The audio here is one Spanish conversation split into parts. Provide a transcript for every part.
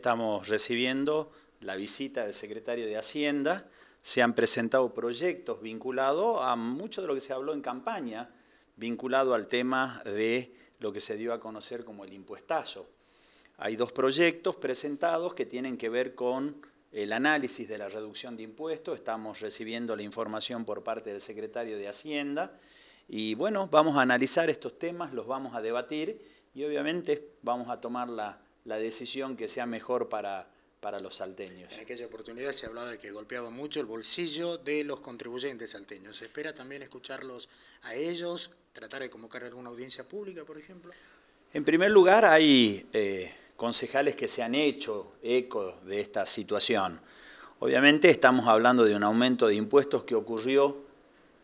estamos recibiendo la visita del secretario de Hacienda, se han presentado proyectos vinculados a mucho de lo que se habló en campaña, vinculado al tema de lo que se dio a conocer como el impuestazo. Hay dos proyectos presentados que tienen que ver con el análisis de la reducción de impuestos, estamos recibiendo la información por parte del secretario de Hacienda y bueno, vamos a analizar estos temas, los vamos a debatir y obviamente vamos a tomar la la decisión que sea mejor para, para los salteños. En aquella oportunidad se hablaba de que golpeaba mucho el bolsillo de los contribuyentes salteños. ¿Se espera también escucharlos a ellos, tratar de convocar alguna audiencia pública, por ejemplo? En primer lugar, hay eh, concejales que se han hecho eco de esta situación. Obviamente estamos hablando de un aumento de impuestos que ocurrió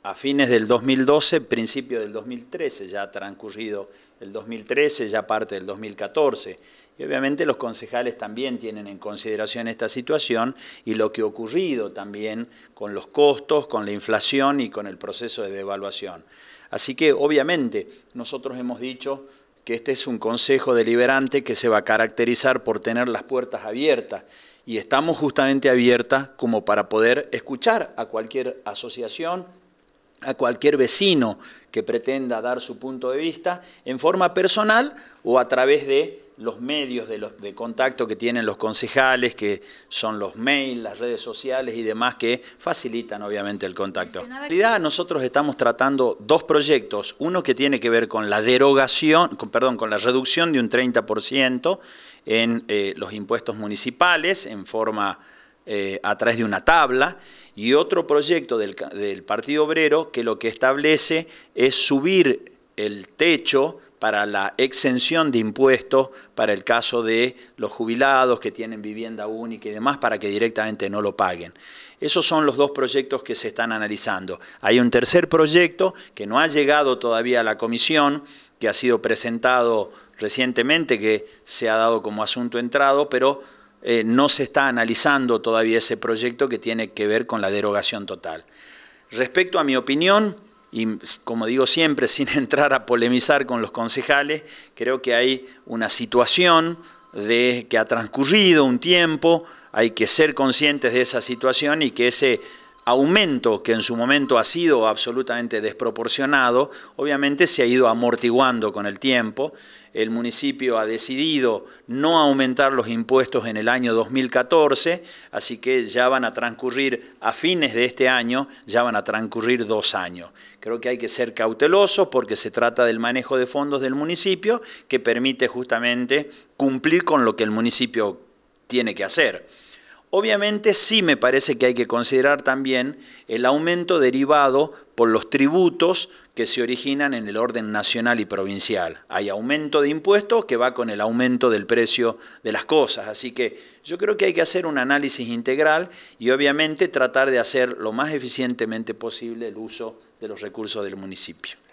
a fines del 2012, principio del 2013, ya ha transcurrido el 2013, ya parte del 2014. Y obviamente los concejales también tienen en consideración esta situación y lo que ha ocurrido también con los costos, con la inflación y con el proceso de devaluación. Así que obviamente nosotros hemos dicho que este es un consejo deliberante que se va a caracterizar por tener las puertas abiertas y estamos justamente abiertas como para poder escuchar a cualquier asociación, a cualquier vecino que pretenda dar su punto de vista en forma personal o a través de los medios de, los, de, contacto que tienen los concejales, que son los mails, las redes sociales y demás que facilitan obviamente el contacto. En realidad nosotros estamos tratando dos proyectos, uno que tiene que ver con la derogación, perdón, con la reducción de un 30% en eh, los impuestos municipales en forma eh, a través de una tabla, y otro proyecto del Partido Obrero que lo que establece es subir el techo para la exención de impuestos para el caso de los jubilados que tienen vivienda única y demás, para que directamente no lo paguen. Esos son los dos proyectos que se están analizando. Hay un tercer proyecto que no ha llegado todavía a la comisión, que ha sido presentado recientemente, que se ha dado como asunto entrado, pero eh, no se está analizando todavía ese proyecto que tiene que ver con la derogación total. Respecto a mi opinión, y como digo siempre, sin entrar a polemizar con los concejales, creo que hay una situación de que ha transcurrido un tiempo, hay que ser conscientes de esa situación y que ese aumento que en su momento ha sido absolutamente desproporcionado, obviamente se ha ido amortiguando con el tiempo. El municipio ha decidido no aumentar los impuestos en el año 2014, así que ya van a transcurrir, a fines de este año, ya van a transcurrir dos años. Creo que hay que ser cautelosos porque se trata del manejo de fondos del municipio que permite justamente cumplir con lo que el municipio tiene que hacer. Obviamente sí me parece que hay que considerar también el aumento derivado por los tributos que se originan en el orden nacional y provincial. Hay aumento de impuestos que va con el aumento del precio de las cosas. Así que yo creo que hay que hacer un análisis integral y obviamente tratar de hacer lo más eficientemente posible el uso de los recursos del municipio.